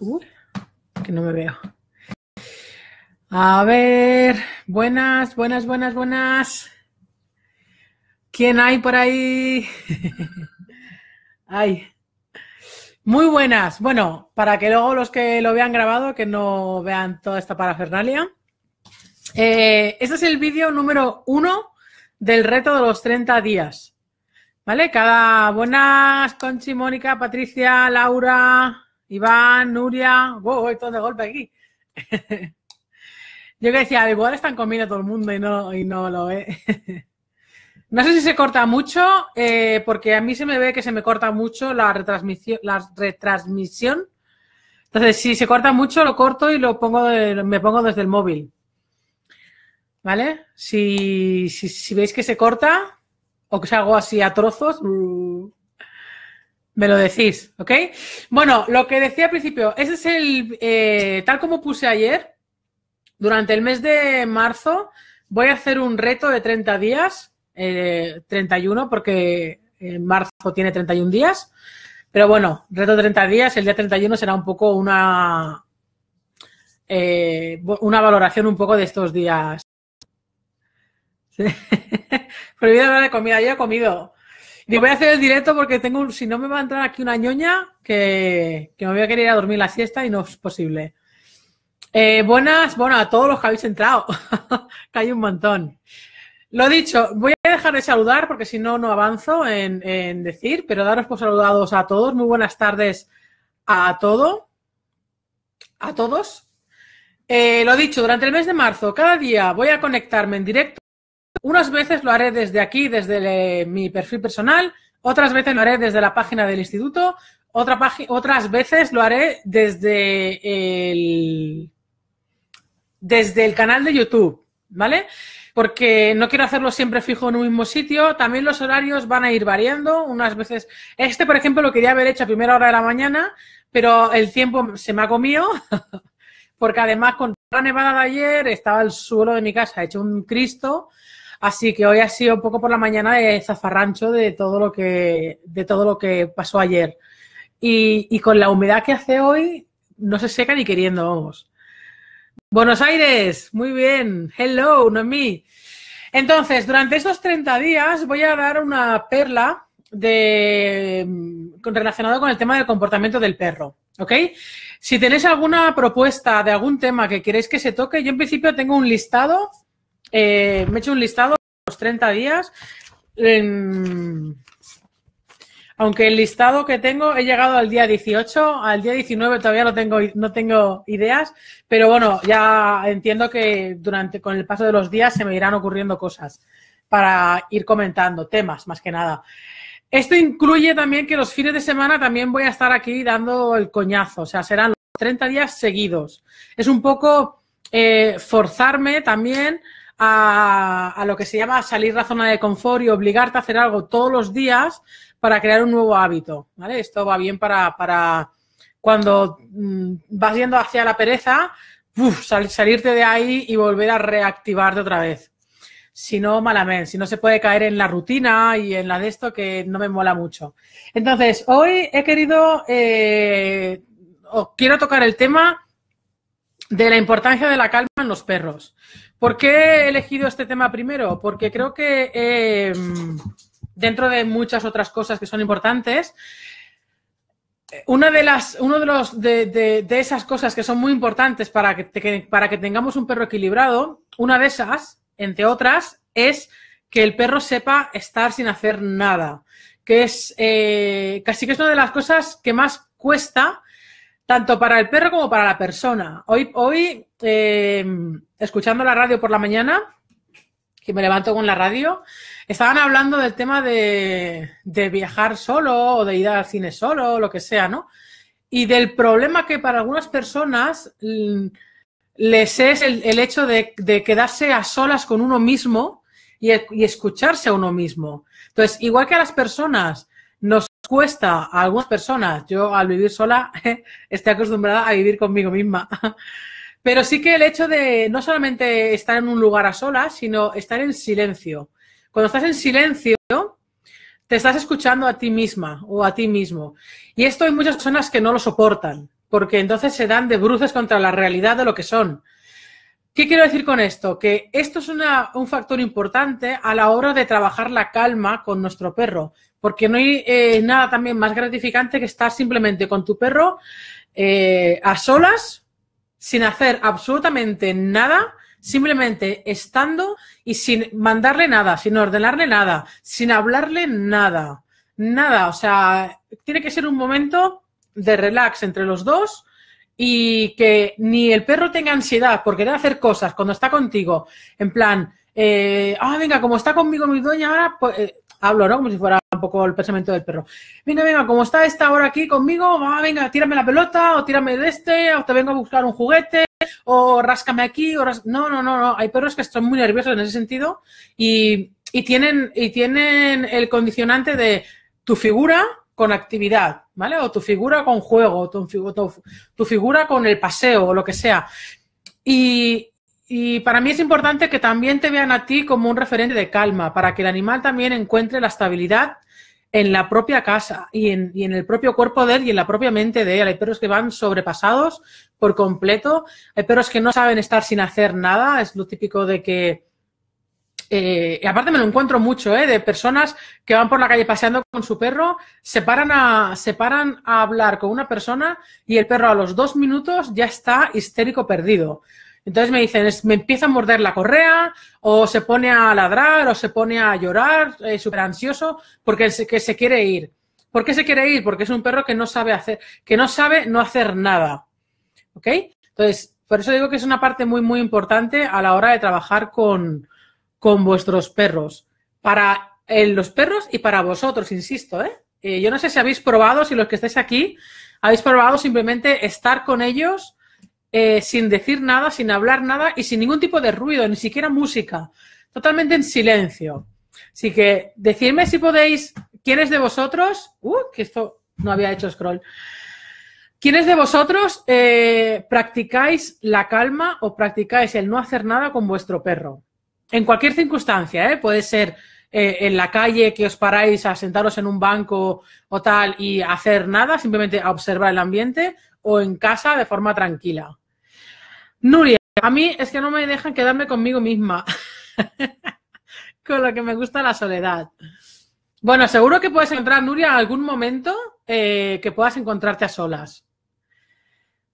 Uy, uh, que no me veo. A ver, buenas, buenas, buenas, buenas. ¿Quién hay por ahí? Ay. Muy buenas. Bueno, para que luego los que lo vean grabado, que no vean toda esta parafernalia. Eh, este es el vídeo número uno del reto de los 30 días. ¿Vale? Cada buenas, Conchi, Mónica, Patricia, Laura, Iván, Nuria, wow, todo de golpe aquí. Yo que decía, igual están comiendo todo el mundo y no, y no lo ve. No sé si se corta mucho, eh, porque a mí se me ve que se me corta mucho la retransmisión. La retransmisión. Entonces, si se corta mucho, lo corto y lo pongo me pongo desde el móvil. ¿Vale? Si, veis que se corta o que hago así a trozos, uh, me lo decís, ¿ok? Bueno, lo que decía al principio, ese es el, eh, tal como puse ayer, durante el mes de marzo voy a hacer un reto de 30 días, eh, 31 porque en eh, marzo tiene 31 días, pero bueno, reto de 30 días, el día 31 será un poco una, eh, una valoración un poco de estos días. Prohibido hablar de comida, yo he comido voy a hacer el directo porque tengo un, si no me va a entrar aquí una ñoña que, me voy a querer ir a dormir la siesta y no es posible. Eh, buenas, bueno, a todos los que habéis entrado, que hay un montón. Lo dicho, voy a dejar de saludar porque si no, no avanzo en, decir, pero daros por saludados a todos. Muy buenas tardes a todo, a todos. Eh, lo dicho, durante el mes de marzo, cada día voy a conectarme en directo unas veces lo haré desde aquí, desde mi perfil personal, otras veces lo haré desde la página del instituto, otra otras veces lo haré desde el, desde el canal de YouTube, ¿vale? Porque no quiero hacerlo siempre fijo en un mismo sitio. También los horarios van a ir variando. Unas veces, este por ejemplo lo quería haber hecho a primera hora de la mañana, pero el tiempo se me ha comido. porque además con la nevada de ayer estaba el suelo de mi casa hecho un Cristo Así que hoy ha sido un poco por la mañana de zafarrancho de todo lo que, de todo lo que pasó ayer. Y, con la humedad que hace hoy, no se seca ni queriendo, vamos. Buenos Aires, muy bien. Hello, no mí. Entonces, durante estos 30 días voy a dar una perla de, relacionado con el tema del comportamiento del perro. ¿Ok? Si tenéis alguna propuesta de algún tema que queréis que se toque, yo en principio tengo un listado eh, me he hecho un listado los 30 días. aunque el listado que tengo he llegado al día 18, al día 19 todavía no tengo, no tengo ideas, pero bueno, ya entiendo que durante con el paso de los días se me irán ocurriendo cosas para ir comentando temas más que nada. Esto incluye también que los fines de semana también voy a estar aquí dando el coñazo, o sea, serán los 30 días seguidos. Es un poco eh, forzarme también a, lo que se llama salir de la zona de confort y obligarte a hacer algo todos los días para crear un nuevo hábito. Esto va bien para, cuando mm, vas yendo hacia la pereza, salirte de ahí y volver a reactivarte otra vez. Si no, malamente, si no se puede caer en la rutina y en la de esto que no me mola mucho. Entonces, hoy he querido, eh, quiero tocar el tema de la importancia de la calma en los perros. ¿Por qué he elegido este tema primero? Porque creo que em, dentro de muchas otras cosas que son importantes, una de las, uno de los de, esas cosas que son muy importantes para que, para que tengamos un perro equilibrado, una de esas, entre otras, es que el perro sepa estar sin hacer nada. Que es casi eh, que es una de las cosas que más cuesta tanto para el perro como para la persona. Hoy, hoy eh, escuchando la radio por la mañana, que me levanto con la radio, estaban hablando del tema de, de, viajar solo o de ir al cine solo, lo que sea, ¿no? Y del problema que para algunas personas mm, les es el, hecho de, quedarse a solas con uno mismo y, y escucharse a uno mismo. Entonces, igual que a las personas nos cuesta a algunas personas. Yo al vivir sola estoy acostumbrada a vivir conmigo misma. Pero sí que el hecho de no solamente estar en un lugar a solas, sino estar en silencio. Cuando estás en silencio, te estás escuchando a ti misma o a ti mismo. Y esto hay muchas personas que no lo soportan, porque entonces se dan de bruces contra la realidad de lo que son. ¿Qué quiero decir con esto? Que esto es un factor importante a la hora de trabajar la calma con nuestro perro, porque no hay eh, nada también más gratificante que estar simplemente con tu perro eh, a solas, sin hacer absolutamente nada, simplemente estando y sin mandarle nada, sin ordenarle nada, sin hablarle nada, nada. O sea, tiene que ser un momento de relax entre los dos y que ni el perro tenga ansiedad por querer hacer cosas cuando está contigo, en plan, eh, ah, venga, como está conmigo mi dueña ahora, pues eh, hablo, ¿no? Como si fuera un poco el pensamiento del perro. Venga, venga, como está esta hora aquí conmigo, ah, venga, tírame la pelota o tírame de este o te vengo a buscar un juguete o ráscame aquí o No, no, no, no. Hay perros que están muy nerviosos en ese sentido y, y tienen, y tienen el condicionante de tu figura con actividad, ¿vale? O tu figura con juego, tu, figura con el paseo o lo que sea. Y, para mí es importante que también te vean a ti como un referente de calma, para que el animal también encuentre la estabilidad en la propia casa y en, y en, el propio cuerpo de él y en la propia mente de él. Hay perros que van sobrepasados por completo, hay perros que no saben estar sin hacer nada, es lo típico de que eh, y aparte me lo encuentro mucho, eh, De personas que van por la calle paseando con su perro, se paran, a, se paran a hablar con una persona y el perro a los dos minutos ya está histérico perdido. Entonces me dicen, me empieza a morder la correa, o se pone a ladrar, o se pone a llorar, eh, súper ansioso, porque se, que se quiere ir. ¿Por qué se quiere ir? Porque es un perro que no sabe hacer, que no sabe no hacer nada. ¿Ok? Entonces, por eso digo que es una parte muy, muy importante a la hora de trabajar con, con vuestros perros. Para los perros y para vosotros, insisto, ¿eh? Eh, Yo no sé si habéis probado, si los que estáis aquí, habéis probado simplemente estar con ellos eh, sin decir nada, sin hablar nada y sin ningún tipo de ruido, ni siquiera música, totalmente en silencio. Así que decidme si podéis, ¿quiénes de vosotros? Uh, que esto no había hecho scroll. ¿Quiénes de vosotros practicáis la calma o practicáis el no hacer nada con vuestro perro? en cualquier circunstancia, ¿eh? puede ser eh, en la calle que os paráis a sentaros en un banco o tal y hacer nada, simplemente a observar el ambiente, o en casa de forma tranquila. Nuria, a mí es que no me dejan quedarme conmigo misma, con lo que me gusta la soledad. Bueno, seguro que puedes encontrar, Nuria, en algún momento eh, que puedas encontrarte a solas.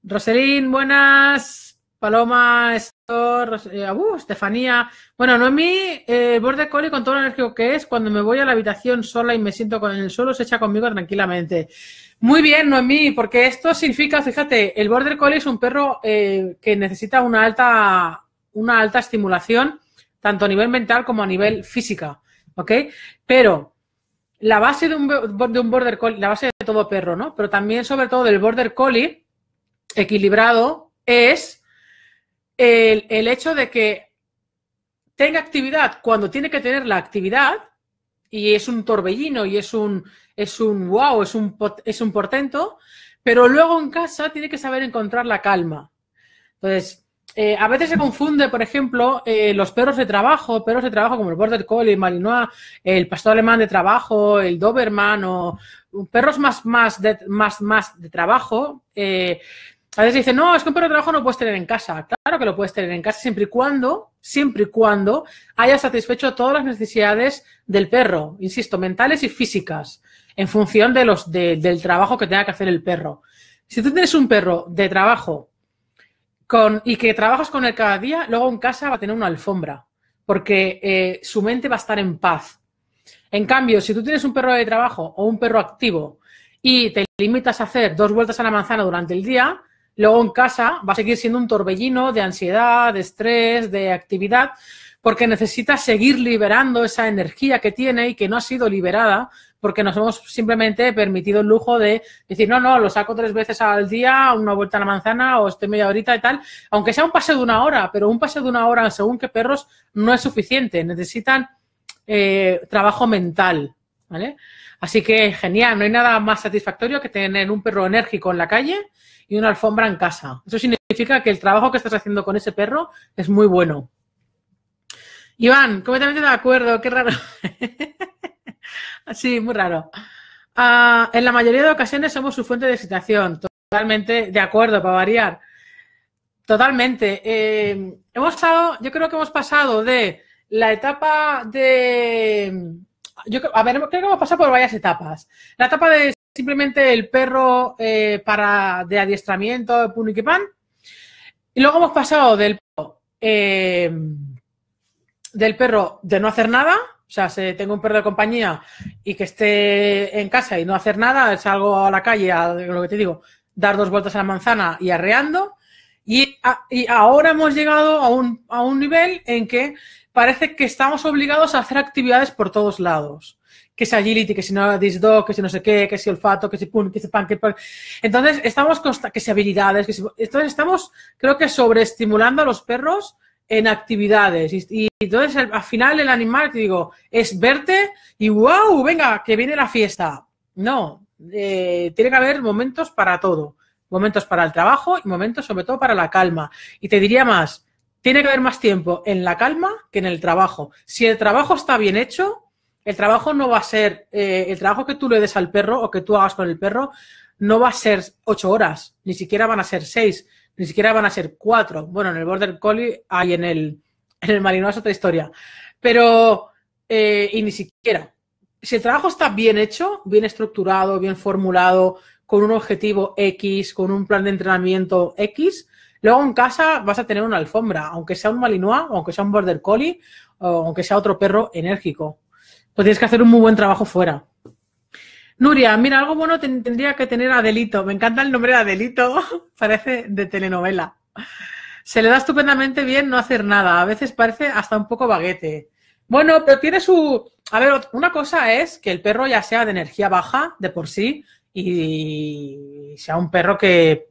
Roselín, buenas. Paloma, Estor, eh, Estefanía. Bueno, Noemi, el eh, Border Collie, con todo lo energía que es, cuando me voy a la habitación sola y me siento con el suelo, se echa conmigo tranquilamente. Muy bien, Noemi, porque esto significa, fíjate, el Border Collie es un perro eh, que necesita una alta, una alta estimulación, tanto a nivel mental como a nivel física. ¿Ok? Pero la base de un, de un Border Collie, la base de todo perro, ¿no? Pero también, sobre todo, del Border Collie equilibrado es el, hecho de que tenga actividad cuando tiene que tener la actividad y es un torbellino y es un, es un wow, es un, es un portento, pero luego en casa tiene que saber encontrar la calma. Entonces, eh, a veces se confunde, por ejemplo, eh, los perros de trabajo, perros de trabajo como el Border Collie, el Malinois, el pastor alemán de trabajo, el Doberman o perros más, más, de, más, más de trabajo. Eh, a veces dicen, no, es que un perro de trabajo no puedes tener en casa. Claro que lo puedes tener en casa siempre y cuando, siempre y cuando haya satisfecho todas las necesidades del perro, insisto, mentales y físicas, en función de los, del trabajo que tenga que hacer el perro. Si tú tienes un perro de trabajo con, y que trabajas con él cada día, luego en casa va a tener una alfombra, porque eh, su mente va a estar en paz. En cambio, si tú tienes un perro de trabajo o un perro activo y te limitas a hacer dos vueltas a la manzana durante el día, Luego en casa va a seguir siendo un torbellino de ansiedad, de estrés, de actividad, porque necesita seguir liberando esa energía que tiene y que no ha sido liberada porque nos hemos simplemente permitido el lujo de decir, no, no, lo saco tres veces al día, una vuelta a la manzana o estoy media horita y tal, aunque sea un paseo de una hora, pero un paseo de una hora según qué perros no es suficiente, necesitan eh, trabajo mental, ¿vale? Así que genial, no hay nada más satisfactorio que tener un perro enérgico en la calle y una alfombra en casa. Eso significa que el trabajo que estás haciendo con ese perro es muy bueno. Iván, completamente de acuerdo, qué raro. sí, muy raro. Ah, en la mayoría de ocasiones somos su fuente de excitación. Totalmente de acuerdo, para variar. Totalmente. Eh, hemos estado, yo creo que hemos pasado de la etapa de yo a ver, creo que hemos pasado por varias etapas. La etapa de simplemente el perro eh, para de adiestramiento, de público y pan. Y luego hemos pasado del perro, eh, del perro de no hacer nada. O sea, si tengo un perro de compañía y que esté en casa y no hacer nada, salgo a la calle, a lo que te digo, dar dos vueltas a la manzana y arreando. Y, y ahora hemos llegado a un, a un nivel en que parece que estamos obligados a hacer actividades por todos lados. Que es agility, que si no dog, que si no sé qué, que si olfato, que si pun, que si pan, Entonces, estamos que si habilidades, que si... Entonces, estamos, creo que sobreestimulando a los perros en actividades. Y, entonces, al, final, el animal, te digo, es verte y wow, venga, que viene la fiesta. No, eh, tiene que haber momentos para todo. Momentos para el trabajo y momentos sobre todo para la calma. Y te diría más, tiene que haber más tiempo en la calma que en el trabajo. Si el trabajo está bien hecho, el trabajo no va a ser, eh, el trabajo que tú le des al perro o que tú hagas con el perro, no va a ser ocho horas, ni siquiera van a ser seis, ni siquiera van a ser cuatro. Bueno, en el Border Collie hay en el, en el es otra historia, pero, eh, y ni siquiera. Si el trabajo está bien hecho, bien estructurado, bien formulado, con un objetivo X, con un plan de entrenamiento X, Luego en casa vas a tener una alfombra, aunque sea un malinois, aunque sea un border collie, o aunque sea otro perro enérgico. Pues tienes que hacer un muy buen trabajo fuera. Nuria, mira, algo bueno tendría que tener Adelito. Me encanta el nombre de Adelito, parece de telenovela. Se le da estupendamente bien no hacer nada. A veces parece hasta un poco baguete. Bueno, pero tiene su. A ver, una cosa es que el perro ya sea de energía baja de por sí y sea un perro que,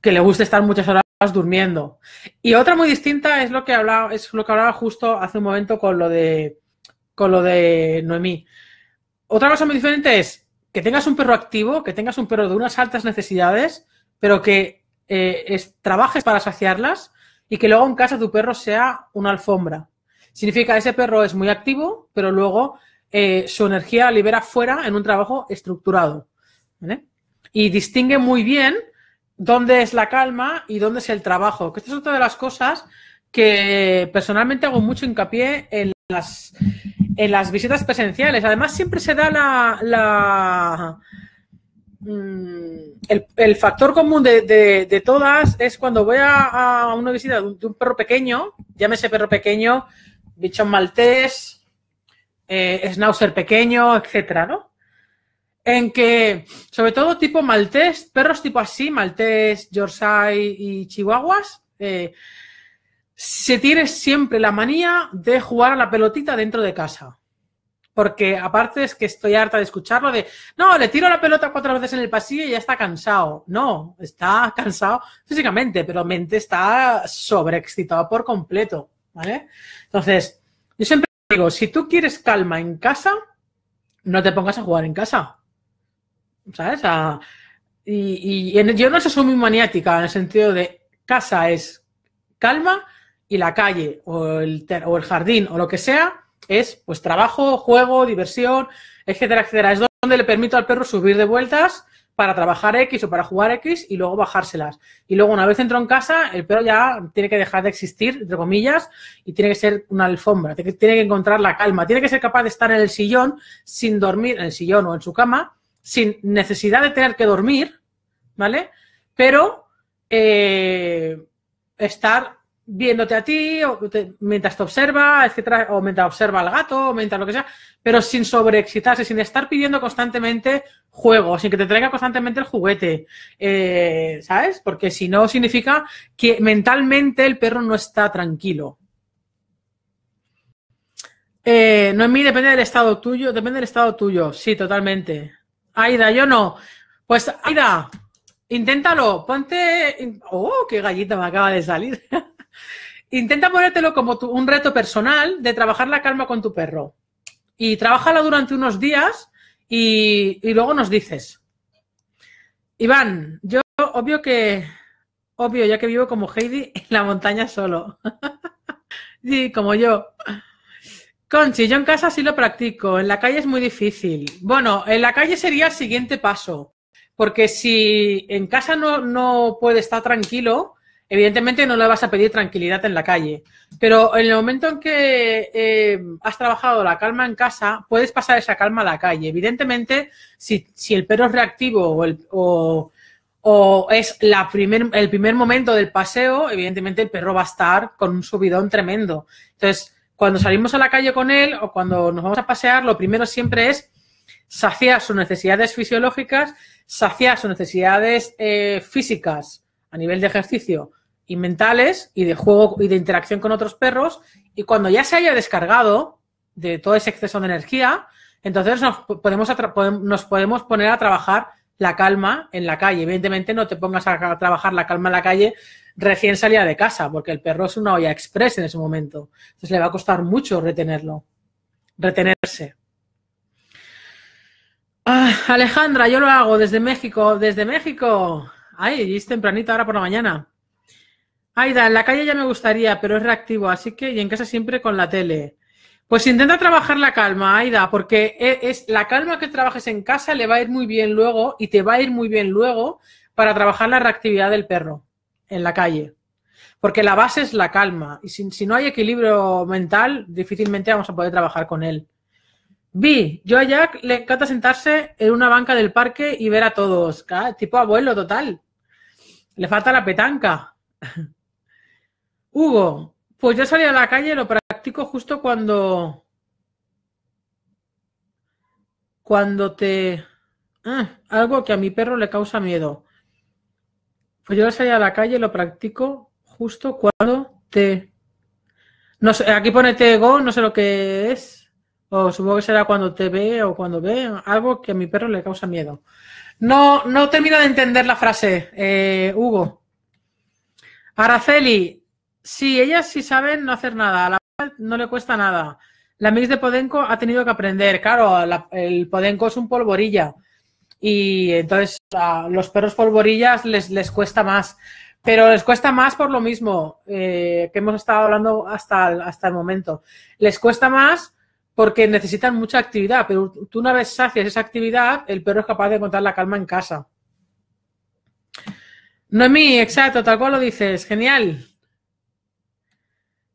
que le guste estar muchas horas durmiendo. Y otra muy distinta es lo que hablaba, es lo que hablaba justo hace un momento con lo de con lo de Noemí. Otra cosa muy diferente es que tengas un perro activo, que tengas un perro de unas altas necesidades, pero que eh, trabajes para saciarlas y que luego en casa tu perro sea una alfombra. Significa ese perro es muy activo, pero luego eh, su energía libera fuera en un trabajo estructurado. Y distingue muy bien dónde es la calma y dónde es el trabajo. Que esta es otra de las cosas que personalmente hago mucho hincapié en las, en las visitas presenciales. Además, siempre se da la, mm, el, factor común de, todas es cuando voy a, una visita de un, perro pequeño, llámese perro pequeño, bichón maltés, eh, schnauzer pequeño, etcétera, ¿no? en que, sobre todo tipo maltés, perros tipo así, maltés, yorkshire y chihuahuas, eh, se tiene siempre la manía de jugar a la pelotita dentro de casa. Porque aparte es que estoy harta de escucharlo de, no, le tiro la pelota cuatro veces en el pasillo y ya está cansado. No, está cansado físicamente, pero mente está sobreexcitado por completo. ¿Vale? Entonces, yo siempre digo, si tú quieres calma en casa, no te pongas a jugar en casa y, yo no soy muy maniática en el sentido de casa es calma y la calle o el, o el jardín o lo que sea es pues trabajo, juego, diversión, etcétera, etcétera. Es donde le permito al perro subir de vueltas para trabajar X o para jugar X y luego bajárselas. Y luego una vez entró en casa, el perro ya tiene que dejar de existir, entre comillas, y tiene que ser una alfombra, tiene que encontrar la calma, tiene que ser capaz de estar en el sillón sin dormir, en el sillón o en su cama, sin necesidad de tener que dormir, ¿vale? Pero eh, estar viéndote a ti, mientras te observa, etcétera, o mientras observa al gato, o mientras lo que sea, pero sin sobreexcitarse, sin estar pidiendo constantemente juego, sin que te traiga constantemente el juguete, eh, ¿sabes? Porque si no, significa que mentalmente el perro no está tranquilo. Eh, no en mí depende del estado tuyo, depende del estado tuyo, sí, totalmente. Aida, yo no. Pues Aida, inténtalo, ponte... ¡Oh, qué gallita me acaba de salir! Intenta ponértelo como un reto personal de trabajar la calma con tu perro. Y trabajalo durante unos días y, y luego nos dices. Iván, yo obvio que... Obvio, ya que vivo como Heidi en la montaña solo. sí, como yo. Conchi, yo en casa sí lo practico, en la calle es muy difícil. Bueno, en la calle sería el siguiente paso, porque si en casa no, no puede estar tranquilo, evidentemente no le vas a pedir tranquilidad en la calle, pero en el momento en que eh, has trabajado la calma en casa, puedes pasar esa calma a la calle. Evidentemente, si, el perro es reactivo o, es la el primer momento del paseo, evidentemente el perro va a estar con un subidón tremendo. Entonces, cuando salimos a la calle con él o cuando nos vamos a pasear, lo primero siempre es saciar sus necesidades fisiológicas, saciar sus necesidades eh, físicas a nivel de ejercicio y mentales y de juego y de interacción con otros perros. Y cuando ya se haya descargado de todo ese exceso de energía, entonces nos podemos, nos podemos poner a trabajar la calma en la calle. Evidentemente no te pongas a trabajar la calma en la calle recién salía de casa, porque el perro es una olla express en ese momento. Entonces le va a costar mucho retenerlo, retenerse. Ah, Alejandra, yo lo hago desde México, desde México. Ay, es tempranito ahora por la mañana. Aida, en la calle ya me gustaría, pero es reactivo, así que y en casa siempre con la tele. Pues intenta trabajar la calma, Aida, porque e, es la calma que trabajes en casa le va a ir muy bien luego y te va a ir muy bien luego para trabajar la reactividad del perro en la calle. Porque la base es la calma. Y si, no hay equilibrio mental, difícilmente vamos a poder trabajar con él. Vi, yo a Jack le encanta sentarse en una banca del parque y ver a todos. Tipo abuelo total. Le falta la petanca. Hugo, pues yo salí a la calle y lo practico justo cuando. Cuando te. Ah, algo que a mi perro le causa miedo. Pues yo salía a la calle lo practico justo cuando te... No sé, aquí pone te go, no sé lo que es. O supongo que será cuando te ve o cuando ve algo que a mi perro le causa miedo. No, no termino de entender la frase, eh, Hugo. Araceli, sí, ellas sí saben no hacer nada. A la no le cuesta nada. La mix de Podenco ha tenido que aprender. Claro, el Podenco es un polvorilla y entonces a los perros polvorillas les, les cuesta más. Pero les cuesta más por lo mismo eh, que hemos estado hablando hasta hasta el momento. Les cuesta más porque necesitan mucha actividad, pero tú una vez sacias esa actividad, el perro es capaz de encontrar la calma en casa. Noemí, exacto, tal cual lo dices, genial.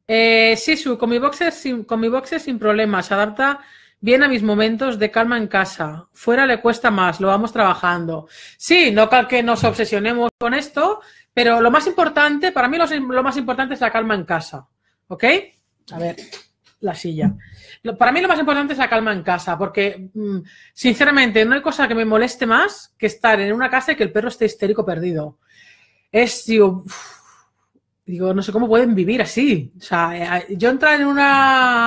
Eh, Sisu, con mi, boxe sin, con mi boxer sin problemas, se adapta Viene a mis momentos de calma en casa. Fuera le cuesta más, lo vamos trabajando. Sí, no que nos obsesionemos con esto, pero lo más importante, para mí lo, más importante es la calma en casa. ¿Ok? A ver, la silla. para mí lo más importante es la calma en casa, porque mm, sinceramente no hay cosa que me moleste más que estar en una casa y que el perro esté histérico perdido. Es, digo, no sé cómo pueden vivir así. O sea, eh, yo entrar en una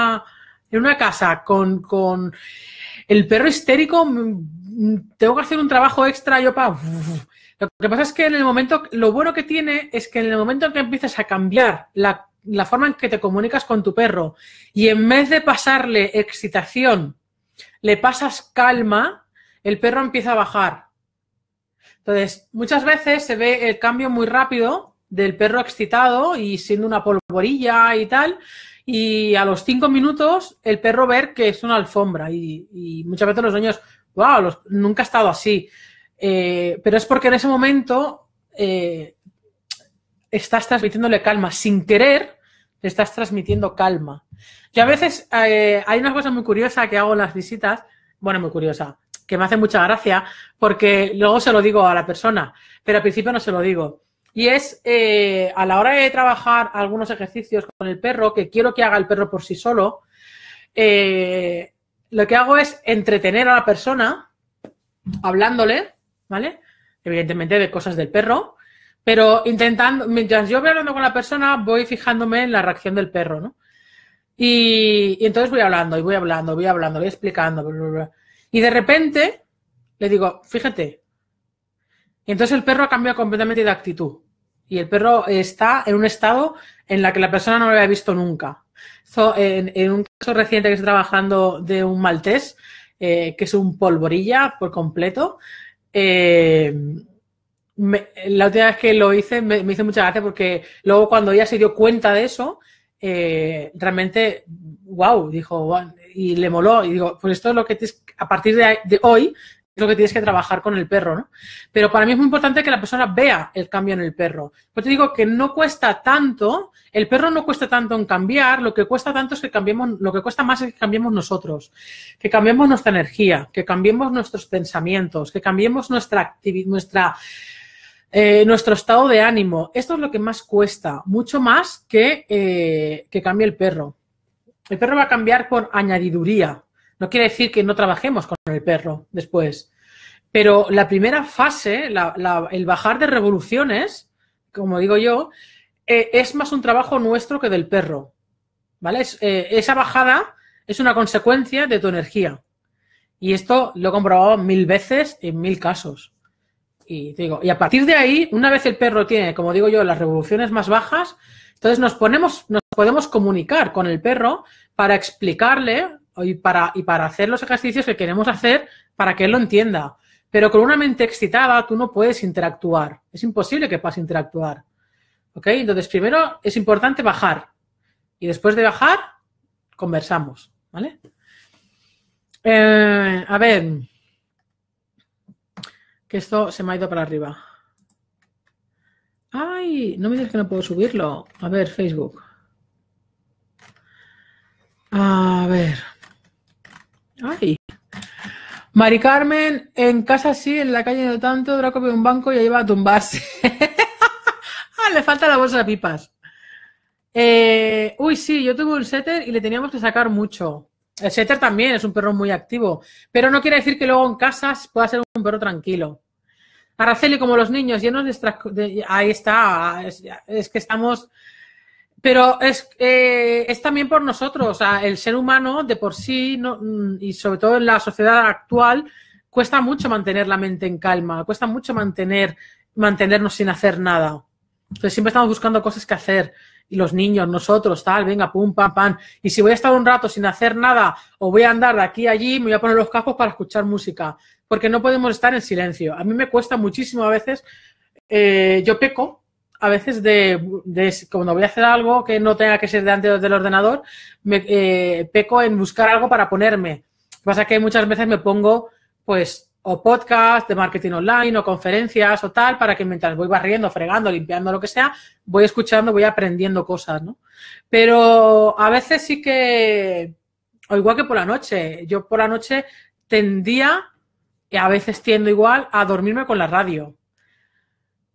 en una casa con, el perro histérico, mm, mm, tengo que hacer un trabajo extra yo para... Lo que pasa es que en el momento, lo bueno que tiene es que en el momento en que empiezas a cambiar la, la forma en que te comunicas con tu perro y en vez de pasarle excitación, le pasas calma, el perro empieza a bajar. Entonces, muchas veces se ve el cambio muy rápido del perro excitado y siendo una polvorilla y tal, y a los cinco minutos, el perro ver que es una alfombra. Y, muchas veces los dueños, wow, nunca ha estado así. Eh, pero es porque en ese momento eh, estás transmitiéndole calma. Sin querer, estás transmitiendo calma. Y a veces eh, hay una cosa muy curiosa que hago en las visitas, bueno, muy curiosa, que me hace mucha gracia, porque luego se lo digo a la persona, pero al principio no se lo digo. Y es eh, a la hora de trabajar algunos ejercicios con el perro, que quiero que haga el perro por sí solo, eh, lo que hago es entretener a la persona hablándole, ¿vale? Evidentemente de cosas del perro, pero intentando, mientras yo voy hablando con la persona, voy fijándome en la reacción del perro, ¿no? Y, entonces voy hablando, y voy hablando, voy hablando, voy explicando, y de repente le digo, fíjate, entonces el perro ha cambiado completamente de actitud. Y el perro está en un estado en la que la persona no lo había visto nunca. en, un caso reciente que estoy trabajando de un maltés, eh, que es un polvorilla por completo, eh, la última vez que lo hice me, hice hizo mucha gracia porque luego cuando ella se dio cuenta de eso, eh, realmente, wow, dijo, y le moló. Y digo, pues esto es lo que a partir de hoy lo que tienes que trabajar con el perro, ¿no? Pero para mí es muy importante que la persona vea el cambio en el perro. porque te digo que no cuesta tanto, el perro no cuesta tanto en cambiar, lo que cuesta tanto es que cambiemos, lo que cuesta más es que cambiemos nosotros, que cambiemos nuestra energía, que cambiemos nuestros pensamientos, que cambiemos nuestra actividad, nuestra eh, nuestro estado de ánimo. Esto es lo que más cuesta, mucho más que eh, que cambie el perro. El perro va a cambiar por añadiduría, no quiere decir que no trabajemos con el perro después, pero la primera fase, el bajar de revoluciones, como digo yo, eh, es más un trabajo nuestro que del perro. ¿Vale? Eh, esa bajada es una consecuencia de tu energía. Y esto lo he comprobado mil veces en mil casos. Y, digo, y a partir de ahí, una vez el perro tiene, como digo yo, las revoluciones más bajas, entonces nos ponemos, nos podemos comunicar con el perro para explicarle y para, y para hacer los ejercicios que queremos hacer para que él lo entienda. Pero con una mente excitada tú no puedes interactuar. Es imposible que puedas interactuar. ¿Ok? Entonces, primero es importante bajar. Y después de bajar, conversamos. ¿Vale? Eh, a ver. Que esto se me ha ido para arriba. ¡Ay! No me digas que no puedo subirlo. A ver, Facebook. A ver. Ay. Mari Carmen, en casa sí, en la calle no tanto, Draco un banco y ahí va a tumbarse. ah, le falta la bolsa de pipas. Eh, uy, sí, yo tuve un setter y le teníamos que sacar mucho. El setter también es un perro muy activo, pero no quiere decir que luego en casa pueda ser un perro tranquilo. Araceli, como los niños llenos de... de ahí está, es, que estamos pero es, eh, es también por nosotros, el ser humano de por sí, y sobre todo en la sociedad actual, cuesta mucho mantener la mente en calma, cuesta mucho mantener, mantenernos sin hacer nada. Entonces siempre estamos buscando cosas que hacer. Y los niños, nosotros, tal, venga, pum, pam, pam. Y si voy a estar un rato sin hacer nada, o voy a andar de aquí a allí, me voy a poner los cascos para escuchar música. Porque no podemos estar en silencio. A mí me cuesta muchísimo a veces. Eh, yo peco a veces de, cuando voy a hacer algo que no tenga que ser delante del ordenador, me eh, peco en buscar algo para ponerme. Lo que pasa que muchas veces me pongo, pues, o podcast de marketing online, o conferencias, o tal, para que mientras voy barriendo, fregando, limpiando, lo que sea, voy escuchando, voy aprendiendo cosas, ¿no? Pero a veces sí que, o igual que por la noche, yo por la noche tendía, y a veces tiendo igual, a dormirme con la radio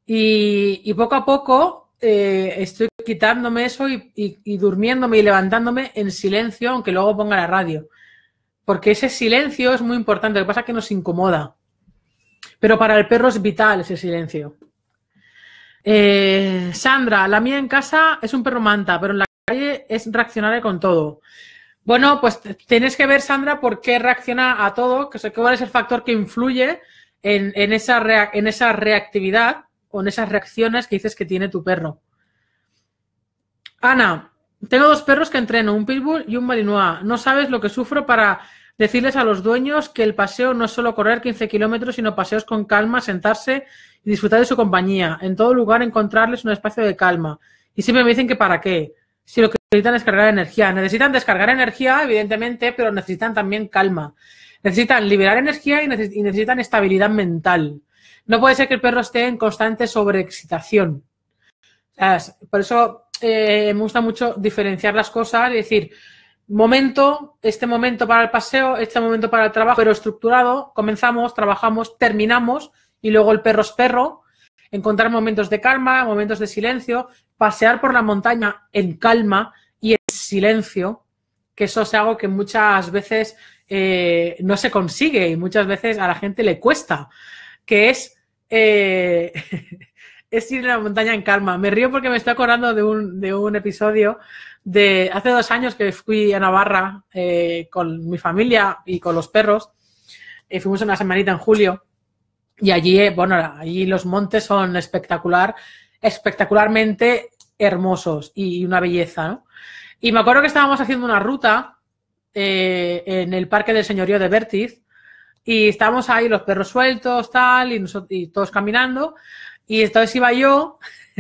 y, poco a poco eh, estoy quitándome eso y, durmiéndome y levantándome en silencio, aunque luego ponga la radio. Porque ese silencio es muy importante, lo que pasa es que nos incomoda. Pero para el perro es vital ese silencio. Eh, Sandra, la mía en casa es un perro manta, pero en la calle es reaccionar con todo. Bueno, pues tienes que ver, Sandra, por qué reacciona a todo, que cuál es el factor que influye en esa reactividad con esas reacciones que dices que tiene tu perro. Ana, tengo dos perros que entreno, un pitbull y un malinois. No sabes lo que sufro para decirles a los dueños que el paseo no es solo correr 15 kilómetros, sino paseos con calma, sentarse y disfrutar de su compañía. En todo lugar encontrarles un espacio de calma. Y siempre me dicen que para qué. Si lo que necesitan es cargar energía. Necesitan descargar energía, evidentemente, pero necesitan también calma. Necesitan liberar energía y necesitan estabilidad mental. No puede ser que el perro esté en constante sobreexcitación. Por eso eh, me gusta mucho diferenciar las cosas y decir, momento, este momento para el paseo, este momento para el trabajo, pero estructurado, comenzamos, trabajamos, terminamos y luego el perro es perro, encontrar momentos de calma, momentos de silencio, pasear por la montaña en calma y en silencio, que eso es algo que muchas veces eh, no se consigue y muchas veces a la gente le cuesta, que es eh, es ir a la montaña en calma. Me río porque me estoy acordando de un, de un episodio de hace dos años que fui a Navarra eh, con mi familia y con los perros. Eh, fuimos una semanita en julio y allí, bueno, allí los montes son espectacular, espectacularmente hermosos y una belleza, ¿no? Y me acuerdo que estábamos haciendo una ruta en el Parque del Señorío de Vértiz y estábamos ahí los perros sueltos, tal, y, todos caminando. Y entonces iba yo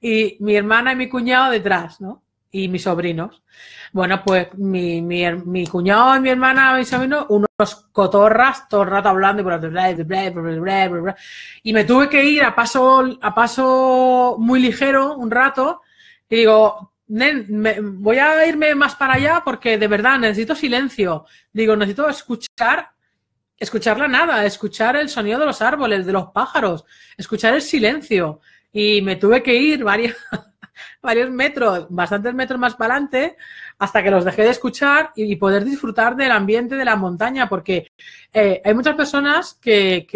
y mi hermana y mi cuñado detrás, ¿no? Y mis sobrinos. Bueno, pues mi, cuñado y mi hermana mis sobrinos, unos cotorras todo el rato hablando y Y me tuve que ir a paso, a paso muy ligero un rato y digo, voy a irme más para allá porque de verdad necesito silencio. Digo, necesito escuchar escuchar la nada, escuchar el sonido de los árboles, de los pájaros, escuchar el silencio. Y me tuve que ir varios metros, bastantes metros más para adelante, hasta que los dejé de escuchar y, poder disfrutar del ambiente de la montaña, porque eh, hay muchas personas que,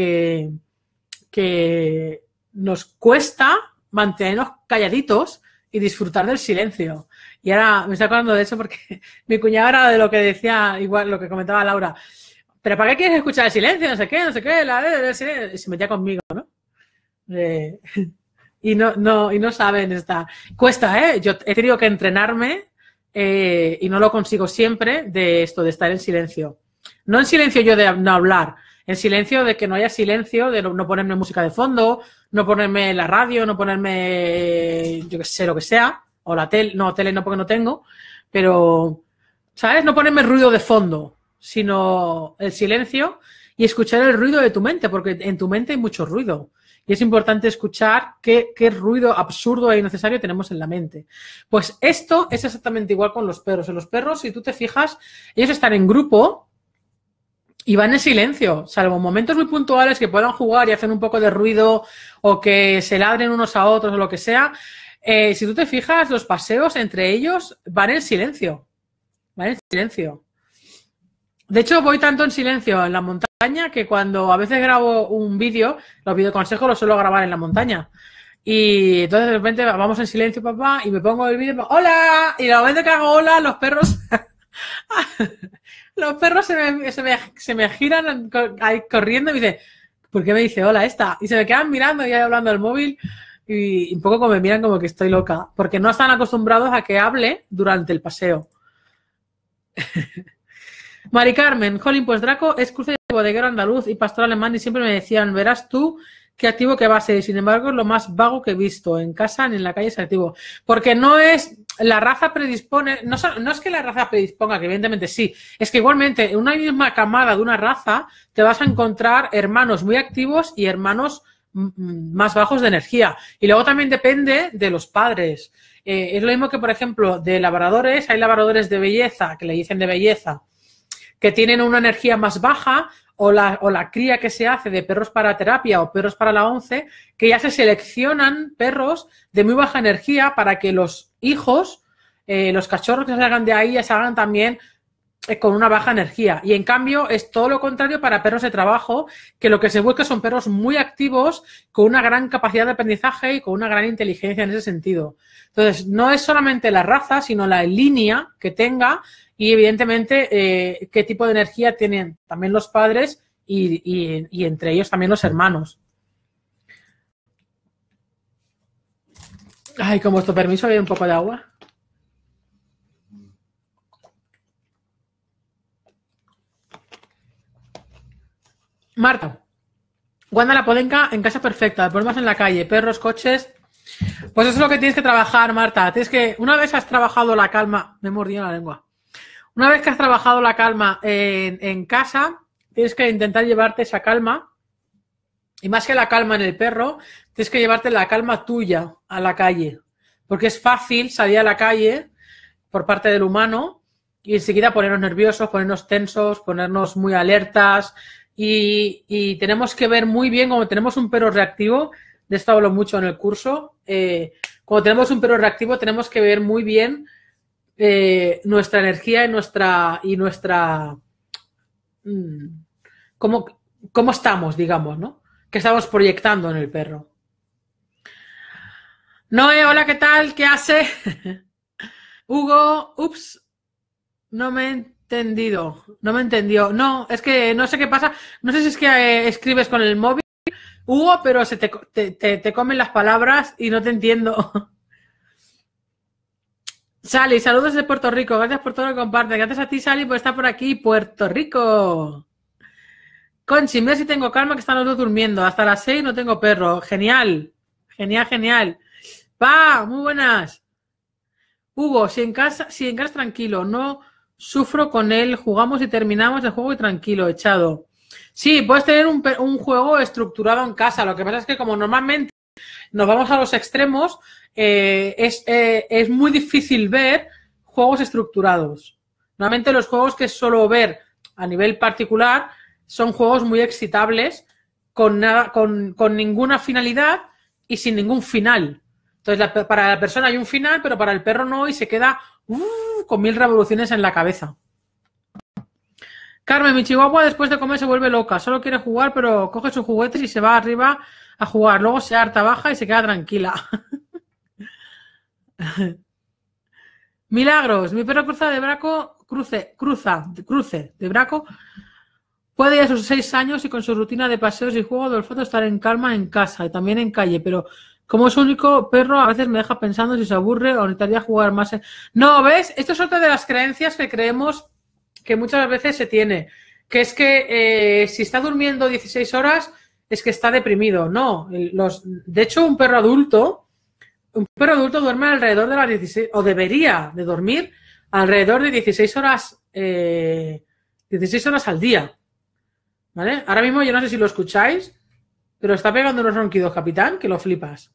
que nos cuesta mantenernos calladitos y disfrutar del silencio. Y ahora me estoy acordando de eso porque mi cuñada era de lo que decía, igual lo que comentaba Laura, ¿pero para qué quieres escuchar el silencio? No sé qué, no sé qué, la, Y se metía conmigo, ¿no? y no, no, y no saben esta. Cuesta, ¿eh? Yo he tenido que entrenarme eh, y no lo consigo siempre de esto, de estar en silencio. No en silencio yo de no hablar, en silencio de que no haya silencio, de no ponerme música de fondo, no ponerme la radio, no ponerme, yo que sé, lo que sea, o la tele, no, tele no porque no tengo, pero, ¿sabes? No ponerme ruido de fondo, sino el silencio y escuchar el ruido de tu mente, porque en tu mente hay mucho ruido. Y es importante escuchar qué, qué, ruido absurdo e innecesario tenemos en la mente. Pues esto es exactamente igual con los perros. En los perros, si tú te fijas, ellos están en grupo y van en silencio, salvo momentos muy puntuales que puedan jugar y hacen un poco de ruido o que se ladren unos a otros o lo que sea. Eh, si tú te fijas, los paseos entre ellos van en silencio. Van en silencio. De hecho, voy tanto en silencio en la montaña que cuando a veces grabo un vídeo, los videoconsejos los suelo grabar en la montaña. Y entonces de repente vamos en silencio, papá, y me pongo el vídeo, ¡hola! Y la momento que hago hola, los perros. los perros se me, se me, giran corriendo y me dicen, ¿por qué me dice hola esta? Y se me quedan mirando y hablando al móvil. Y un poco como me miran como que estoy loca, porque no están acostumbrados a que hable durante el paseo. Mari Carmen, Jolín, pues Draco es cruce de bodeguero andaluz y pastor alemán y siempre me decían, verás tú qué activo que va a ser. Sin embargo, es lo más vago que he visto. En casa ni en la calle es activo. Porque no es, la raza predispone, no, es que la raza predisponga, que evidentemente sí, es que igualmente en una misma camada de una raza te vas a encontrar hermanos muy activos y hermanos mm, mm, más bajos de energía. Y luego también depende de los padres. Eh, es lo mismo que, por ejemplo, de labradores, hay labradores de belleza, que le dicen de belleza, que tienen una energía más baja o la, cría que se hace de perros para terapia o perros para la once, que ya se seleccionan perros de muy baja energía para que los hijos, eh, los cachorros que salgan de ahí, ya hagan también eh, con una baja energía. Y en cambio es todo lo contrario para perros de trabajo, que lo que se busca son perros muy activos, con una gran capacidad de aprendizaje y con una gran inteligencia en ese sentido. Entonces, no es solamente la raza, sino la línea que tenga y evidentemente, eh, qué tipo de energía tienen también los padres y, entre ellos también los hermanos. Ay, con vuestro permiso, había un poco de agua. Marta, ¿guanda la Podenca en casa perfecta, más en la calle, perros, coches. Pues eso es lo que tienes que trabajar, Marta. Tienes que, una vez has trabajado la calma, me mordió la lengua. Una vez que has trabajado la calma en, casa, tienes que intentar llevarte esa calma. Y más que la calma en el perro, tienes que llevarte la calma tuya a la calle. Porque es fácil salir a la calle por parte del humano y enseguida ponernos nerviosos, ponernos tensos, ponernos muy alertas. Y, tenemos que ver muy bien como tenemos un perro reactivo. De esto hablo mucho en el curso. Eh, cuando tenemos un perro reactivo, tenemos que ver muy bien eh, nuestra energía y nuestra. Y nuestra mm, cómo, cómo, estamos, digamos, ¿no? Que estamos proyectando en el perro. Noé, hola, ¿qué tal? ¿Qué hace? Hugo, ups, no me he entendido, no me entendió. No, es que no sé qué pasa, no sé si es que eh, escribes con el móvil, Hugo, pero se te, te comen las palabras y no te entiendo. Sally, saludos de Puerto Rico. Gracias por todo lo que compartes. Gracias a ti, Sally, por estar por aquí, Puerto Rico. Conchi, mira si tengo calma que están los dos durmiendo. Hasta las seis no tengo perro. Genial. Genial, genial. Pa, muy buenas. Hugo, si en casa, si en casa tranquilo, no sufro con él, jugamos y terminamos el juego y tranquilo, echado. Sí, puedes tener un, un juego estructurado en casa. Lo que pasa es que como normalmente nos vamos a los extremos, eh, eh, es, muy difícil ver juegos estructurados. Normalmente los juegos que solo ver a nivel particular son juegos muy excitables, con, ninguna finalidad y sin ningún final. Entonces, para la persona hay un final, pero para el perro no y se queda uh, con mil revoluciones en la cabeza. Carmen, mi chihuahua después de comer se vuelve loca. Solo quiere jugar, pero coge sus juguetes y se va arriba a jugar. Luego se harta, baja y se queda tranquila. Milagros, mi perro cruza de braco, cruce, cruza, cruce de braco. Puede ir a sus seis años y con su rutina de paseos y juego de olfato estar en calma en casa y también en calle, pero como es único perro, a veces me deja pensando si se aburre o necesitaría jugar más. No, ¿ves? Esto es otra de las creencias que creemos que muchas veces se tiene, que es que eh, si está durmiendo 16 horas es que está deprimido. No, de hecho un perro adulto un perro adulto duerme alrededor de las 16, o debería de dormir alrededor de 16 horas, 16 eh, horas al día. ¿Vale? Ahora mismo yo no sé si lo escucháis, pero está pegando unos ronquidos, capitán, que lo flipas.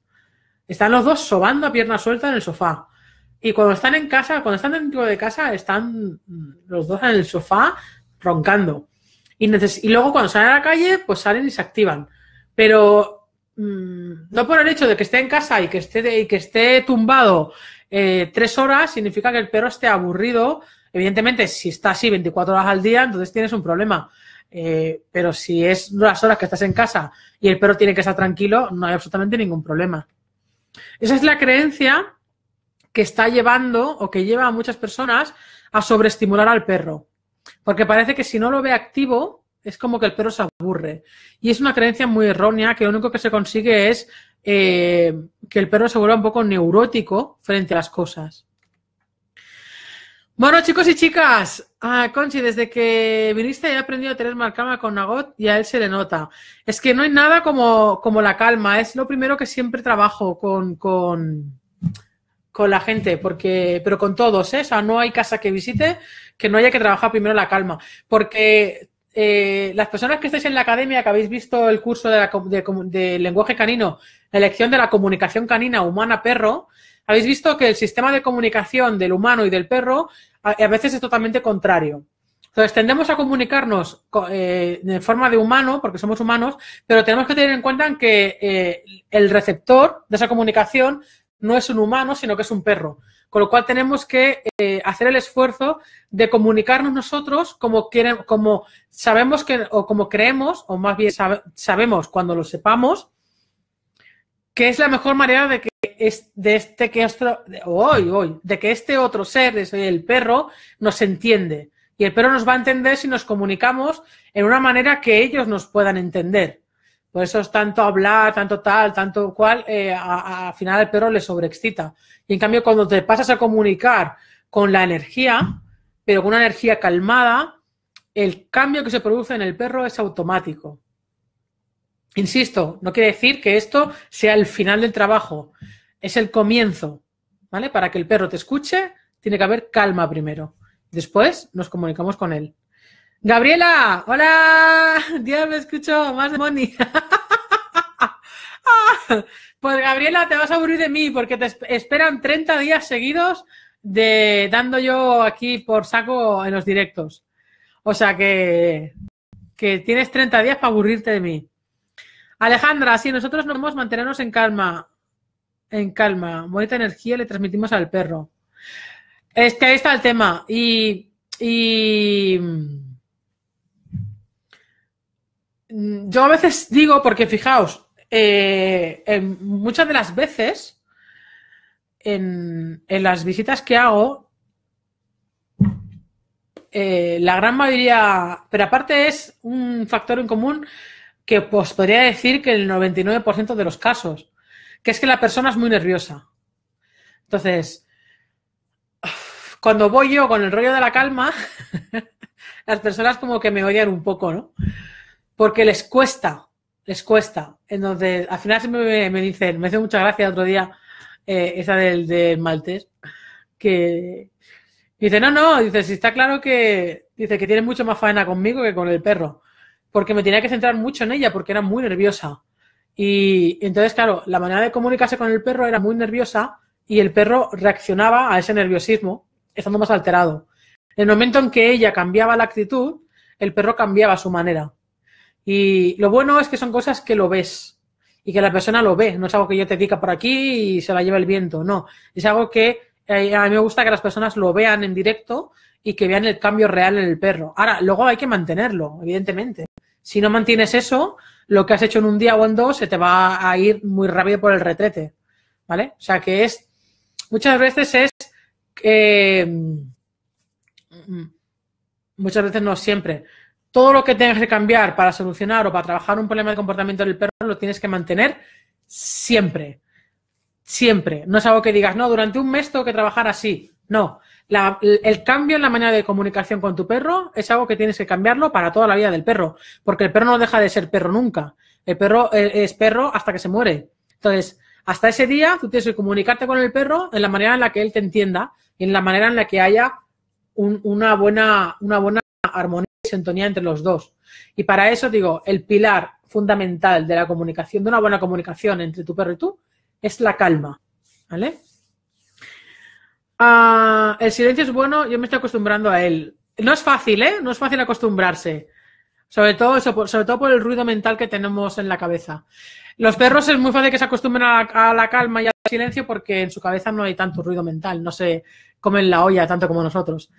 Están los dos sobando a pierna suelta en el sofá. Y cuando están en casa, cuando están dentro de casa, están los dos en el sofá roncando. Y, y luego cuando salen a la calle, pues salen y se activan. Pero Mm. no por el hecho de que esté en casa y que esté, y que esté tumbado eh, tres horas, significa que el perro esté aburrido. Evidentemente, si está así 24 horas al día, entonces tienes un problema. Eh, pero si es las horas que estás en casa y el perro tiene que estar tranquilo, no hay absolutamente ningún problema. Esa es la creencia que está llevando o que lleva a muchas personas a sobreestimular al perro. Porque parece que si no lo ve activo, es como que el perro se aburre. Y es una creencia muy errónea que lo único que se consigue es eh, que el perro se vuelva un poco neurótico frente a las cosas. Bueno, chicos y chicas, ah, Conchi, desde que viniste he aprendido a tener más calma con Nagot y a él se le nota. Es que no hay nada como, la calma, es lo primero que siempre trabajo con, con, con la gente, porque, pero con todos, ¿eh? O sea, no hay casa que visite que no haya que trabajar primero la calma, porque eh, las personas que estáis en la academia, que habéis visto el curso de, lenguaje canino, la elección de la comunicación canina humana-perro, habéis visto que el sistema de comunicación del humano y del perro a, veces es totalmente contrario. Entonces, tendemos a comunicarnos en eh, forma de humano, porque somos humanos, pero tenemos que tener en cuenta que eh, el receptor de esa comunicación no es un humano, sino que es un perro. Con lo cual tenemos que eh, hacer el esfuerzo de comunicarnos nosotros como, como sabemos que, o como creemos, o más bien sabemos cuando lo sepamos, que es la mejor manera de que es, de este que hoy, hoy, de que este otro ser, el perro, nos entiende. Y el perro nos va a entender si nos comunicamos en una manera que ellos nos puedan entender. Por eso es tanto hablar, tanto tal, tanto cual, eh, al final el perro le sobreexcita. Y en cambio, cuando te pasas a comunicar con la energía, pero con una energía calmada, el cambio que se produce en el perro es automático. Insisto, no quiere decir que esto sea el final del trabajo, es el comienzo. ¿Vale? Para que el perro te escuche, tiene que haber calma primero. Después nos comunicamos con él. Gabriela, hola, me escucho más de Moni. pues Gabriela, te vas a aburrir de mí porque te esperan 30 días seguidos de dando yo aquí por saco en los directos. O sea que, que tienes 30 días para aburrirte de mí. Alejandra, sí, nosotros nos vamos a mantenernos en calma. En calma. Bonita energía le transmitimos al perro. Este ahí está el tema. y Mm, yo a veces digo, porque fijaos, eh, muchas de las veces en, las visitas que hago, eh, la gran mayoría, pero aparte es un factor en común que pues, podría decir que el 99% de los casos, que es que la persona es muy nerviosa. Entonces, cuando voy yo con el rollo de la calma, las personas como que me odian un poco, ¿no? porque les cuesta, les cuesta. Entonces, al final siempre me, dicen, me hace mucha gracia el otro día eh, esa del, del, maltés, que dice, no, no, dice, si está claro que, dice que tiene mucho más faena conmigo que con el perro, porque me tenía que centrar mucho en ella porque era muy nerviosa. Y entonces, claro, la manera de comunicarse con el perro era muy nerviosa y el perro reaccionaba a ese nerviosismo, estando más alterado. En el momento en que ella cambiaba la actitud, el perro cambiaba su manera. Y lo bueno es que son cosas que lo ves y que la persona lo ve, no es algo que yo te diga por aquí y se la lleva el viento, no, es algo que eh, a mí me gusta que las personas lo vean en directo y que vean el cambio real en el perro. Ahora, luego hay que mantenerlo, evidentemente. Si no mantienes eso, lo que has hecho en un día o en dos se te va a ir muy rápido por el retrete, ¿vale? O sea que es, muchas veces es, eh, mm, mm, muchas veces no siempre, todo lo que tengas que cambiar para solucionar o para trabajar un problema de comportamiento del perro lo tienes que mantener siempre. Siempre. No es algo que digas, no, durante un mes tengo que trabajar así. No. el cambio en la manera de comunicación con tu perro es algo que tienes que cambiarlo para toda la vida del perro, porque el perro no deja de ser perro nunca. El perro eh, es perro hasta que se muere. Entonces, hasta ese día tú tienes que comunicarte con el perro en la manera en la que él te entienda y en la manera en la que haya una, buena, una buena armonía sintonía entre los dos. Y para eso digo, el pilar fundamental de la comunicación, de una buena comunicación entre tu perro y tú, es la calma. ¿Vale? Ah, el silencio es bueno, yo me estoy acostumbrando a él. No es fácil, ¿eh? No es fácil acostumbrarse. Sobre todo, sobre todo por el ruido mental que tenemos en la cabeza. Los perros es muy fácil que se acostumbren a la, calma y al silencio porque en su cabeza no hay tanto ruido mental, no se comen la olla tanto como nosotros.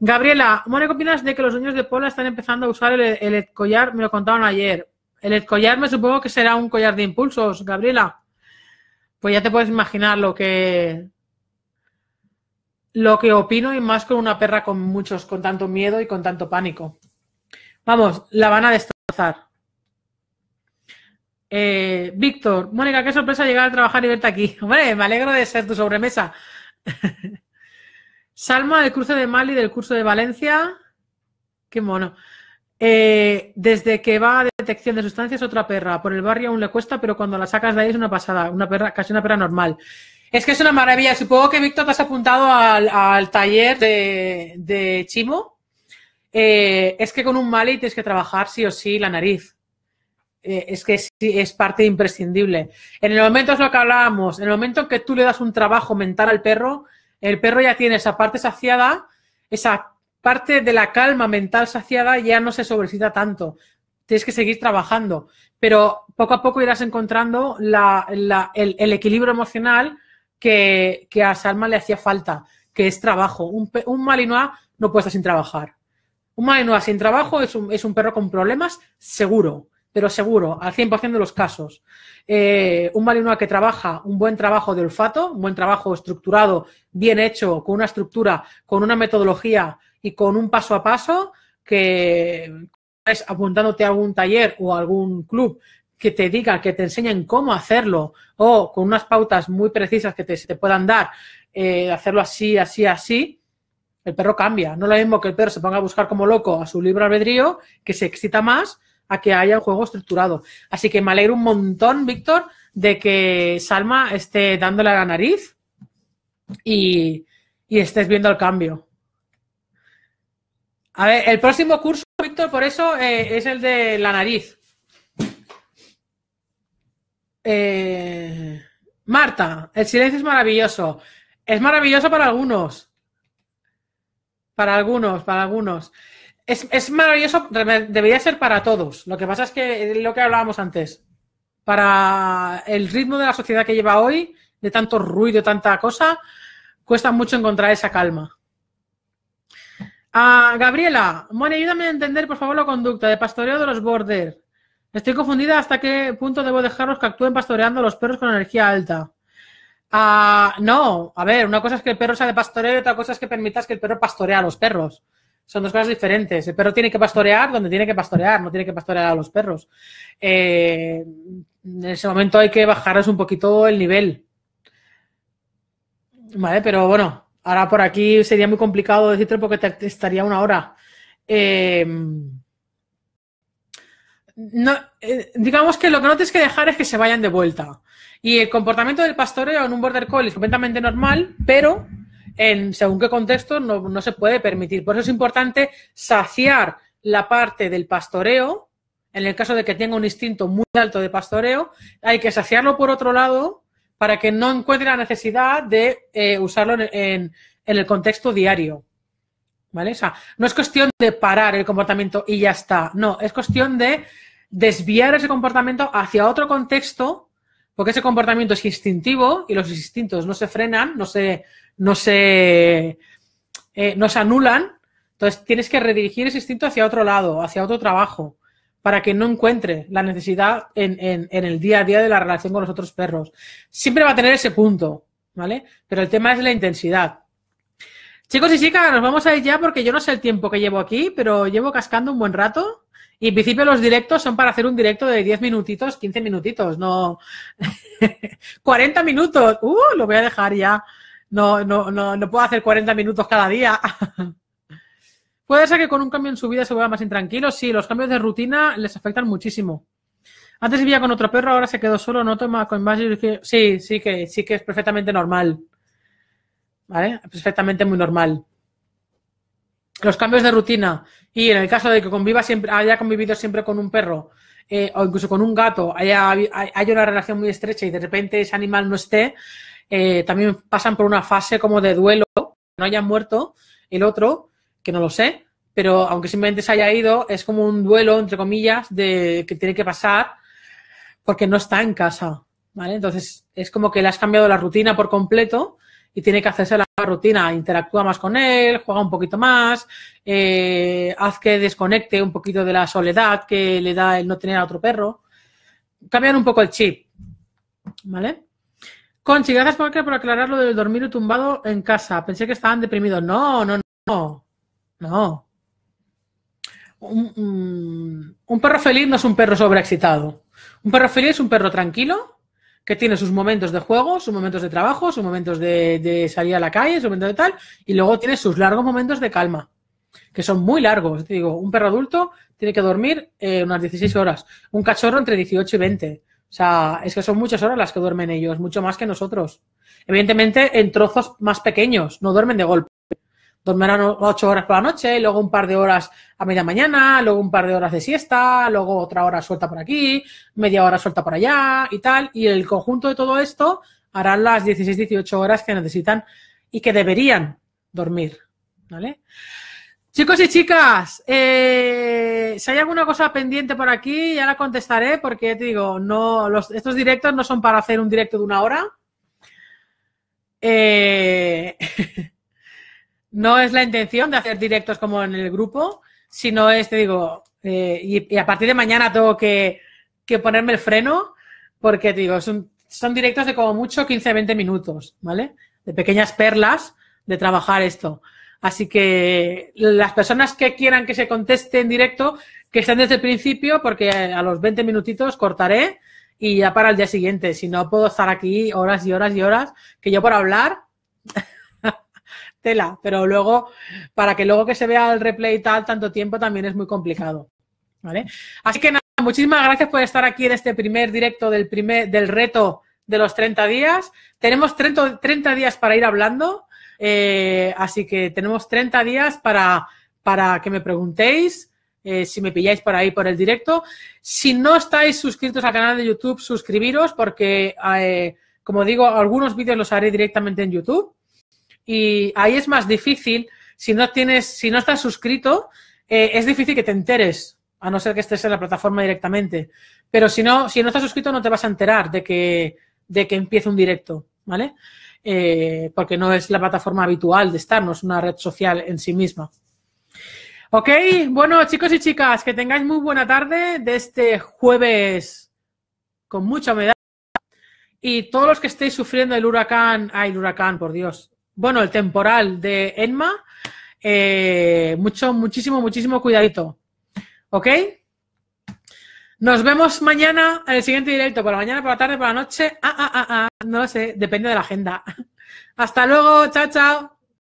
Gabriela, ¿qué opinas de que los dueños de Pola están empezando a usar el, collar? Me lo contaron ayer. El collar me supongo que será un collar de impulsos, Gabriela. Pues ya te puedes imaginar lo que lo que opino y más con una perra con muchos, con tanto miedo y con tanto pánico. Vamos, la van a destrozar. Eh, Víctor, Mónica, qué sorpresa llegar a trabajar y verte aquí. Hombre, me alegro de ser tu sobremesa. Salma del cruce de Mali del curso de Valencia. Qué mono. Eh, desde que va a detección de sustancias, otra perra. Por el barrio aún le cuesta, pero cuando la sacas de ahí es una pasada, una perra, casi una perra normal. Es que es una maravilla. Supongo que Víctor te has apuntado al, taller de, Chimo. Eh, es que con un Mali tienes que trabajar sí o sí la nariz. Eh, es que es parte imprescindible. En el momento es lo que hablábamos, en el momento en que tú le das un trabajo mental al perro, el perro ya tiene esa parte saciada, esa parte de la calma mental saciada, ya no se sobrecita tanto. Tienes que seguir trabajando, pero poco a poco irás encontrando el, equilibrio emocional que, a Salma le hacía falta, que es trabajo. Un, un Malinois no puede estar sin trabajar. Un Malinois sin trabajo es un perro con problemas, seguro pero seguro, al 100% de los casos. Eh, un malinois que trabaja un buen trabajo de olfato, un buen trabajo estructurado, bien hecho, con una estructura, con una metodología y con un paso a paso, que es apuntándote a algún taller o algún club que te diga, que te enseñen cómo hacerlo o con unas pautas muy precisas que te, puedan dar, eh, hacerlo así, así, así, el perro cambia. No es lo mismo que el perro se ponga a buscar como loco a su libro albedrío, que se excita más a que haya un juego estructurado. Así que me alegro un montón, Víctor, de que Salma esté dándole a la nariz y, estés viendo el cambio. A ver, el próximo curso, Víctor, por eso eh, es el de la nariz. Eh, Marta, el silencio es maravilloso. Es maravilloso para algunos. Para algunos, para algunos. Es, maravilloso, debería ser para todos. Lo que pasa es que lo que hablábamos antes, para el ritmo de la sociedad que lleva hoy, de tanto ruido, tanta cosa, cuesta mucho encontrar esa calma. Ah, Gabriela, bueno, ayúdame a entender, por favor, la conducta de pastoreo de los border. Estoy confundida hasta qué punto debo dejarlos que actúen pastoreando a los perros con energía alta. Ah, no, a ver, una cosa es que el perro sea de pastoreo y otra cosa es que permitas que el perro pastoree a los perros. Son dos cosas diferentes. El perro tiene que pastorear donde tiene que pastorear, no tiene que pastorear a los perros. Eh, en ese momento hay que bajaros un poquito el nivel. Vale, pero bueno, ahora por aquí sería muy complicado decirte porque te, estaría una hora. Em, eh, digamos que lo que no tienes que dejar es que se vayan de vuelta. Y el comportamiento del pastoreo en un border collie es completamente normal, pero en según qué contexto no, se puede permitir. Por eso es importante saciar la parte del pastoreo, en el caso de que tenga un instinto muy alto de pastoreo, hay que saciarlo por otro lado para que no encuentre la necesidad de eh, usarlo en, el contexto diario. ¿Vale? O sea, no es cuestión de parar el comportamiento y ya está. No, es cuestión de desviar ese comportamiento hacia otro contexto, porque ese comportamiento es instintivo y los instintos no se frenan, no se, eh, no se, anulan, entonces tienes que redirigir ese instinto hacia otro lado, hacia otro trabajo, para que no encuentre la necesidad en, en, en el día a día de la relación con los otros perros. Siempre va a tener ese punto, ¿vale? Pero el tema es la intensidad. Chicos y chicas, nos vamos a ir ya porque yo no sé el tiempo que llevo aquí, pero llevo cascando un buen rato. Y en principio los directos son para hacer un directo de 10 minutitos, 15 minutitos, no 40 minutos. Uh, lo voy a dejar ya. No, no, no, puedo hacer 40 minutos cada día. Puede ser que con un cambio en su vida se vuelva más intranquilo. Sí, los cambios de rutina les afectan muchísimo. Antes vivía con otro perro, ahora se quedó solo, no toma con más. Sí, sí que, sí que es perfectamente normal. ¿Vale? Perfectamente muy normal. Los cambios de rutina. Y en el caso de que conviva siempre, haya convivido siempre con un perro, eh, o incluso con un gato, haya, haya una relación muy estrecha y de repente ese animal no esté, eh, también pasan por una fase como de duelo, no hayan muerto el otro, que no lo sé, pero aunque simplemente se haya ido, es como un duelo, entre comillas, de que tiene que pasar porque no está en casa, ¿vale? Entonces es como que le has cambiado la rutina por completo y tiene que hacerse la rutina, interactúa más con él, juega un poquito más, eh, haz que desconecte un poquito de la soledad que le da el no tener a otro perro. Cambian un poco el chip, ¿vale? Conchi, gracias por, aclarar lo del dormir tumbado en casa. Pensé que estaban deprimidos. No, no, no. No. Un, perro feliz no es un perro sobreexcitado. Un perro feliz es un perro tranquilo que tiene sus momentos de juego, sus momentos de trabajo, sus momentos de, salir a la calle, sus momentos de tal, y luego tiene sus largos momentos de calma, que son muy largos. Te digo, un perro adulto tiene que dormir eh, unas 16 horas, un cachorro entre 18 y 20, o sea, es que son muchas horas las que duermen ellos, mucho más que nosotros. Evidentemente, en trozos más pequeños, no duermen de golpe. Dormirán ocho horas por la noche, luego un par de horas a media mañana, luego un par de horas de siesta, luego otra hora suelta por aquí, media hora suelta por allá y tal. Y el conjunto de todo esto harán las 16, 18 horas que necesitan y que deberían dormir. ¿Vale? Chicos y chicas, eh, si hay alguna cosa pendiente por aquí, ya la contestaré porque te digo, no, estos directos no son para hacer un directo de una hora. Eh, no es la intención de hacer directos como en el grupo, sino es, te digo, eh, y, a partir de mañana tengo que, ponerme el freno porque, te digo, son, son directos de como mucho 15-20 minutos, ¿vale? De pequeñas perlas de trabajar esto. Así que las personas que quieran que se conteste en directo, que estén desde el principio, porque a los 20 minutitos cortaré y ya para el día siguiente. Si no, puedo estar aquí horas y horas y horas, que yo por hablar, tela, pero luego, para que luego que se vea el replay y tal, tanto tiempo también es muy complicado. Así que nada, muchísimas gracias por estar aquí en este primer directo del, primer, del reto de los 30 días. Tenemos 30, 30 días para ir hablando eh, así que tenemos 30 días para, para que me preguntéis. Eh, si me pilláis por ahí por el directo. Si no estáis suscritos al canal de YouTube, suscribiros porque, eh, como digo, algunos vídeos los haré directamente en YouTube. Y ahí es más difícil, si no tienes, si no estás suscrito, es difícil que te enteres, a no ser que estés en la plataforma directamente. Pero si no, si no estás suscrito, no te vas a enterar de que, de que empiece un directo, ¿vale? Eh, porque no es la plataforma habitual de estarnos, una red social en sí misma. Ok, bueno chicos y chicas, que tengáis muy buena tarde de este jueves con mucha humedad. Y todos los que estéis sufriendo el huracán, ay, el huracán, por Dios, bueno, el temporal de Enma, eh, mucho, muchísimo, muchísimo cuidadito. ¿Ok? Nos vemos mañana en el siguiente directo, por la mañana, por la tarde, por la noche. Ah, ah, ah, ah, no sé, depende de la agenda. Hasta luego, chao, chao.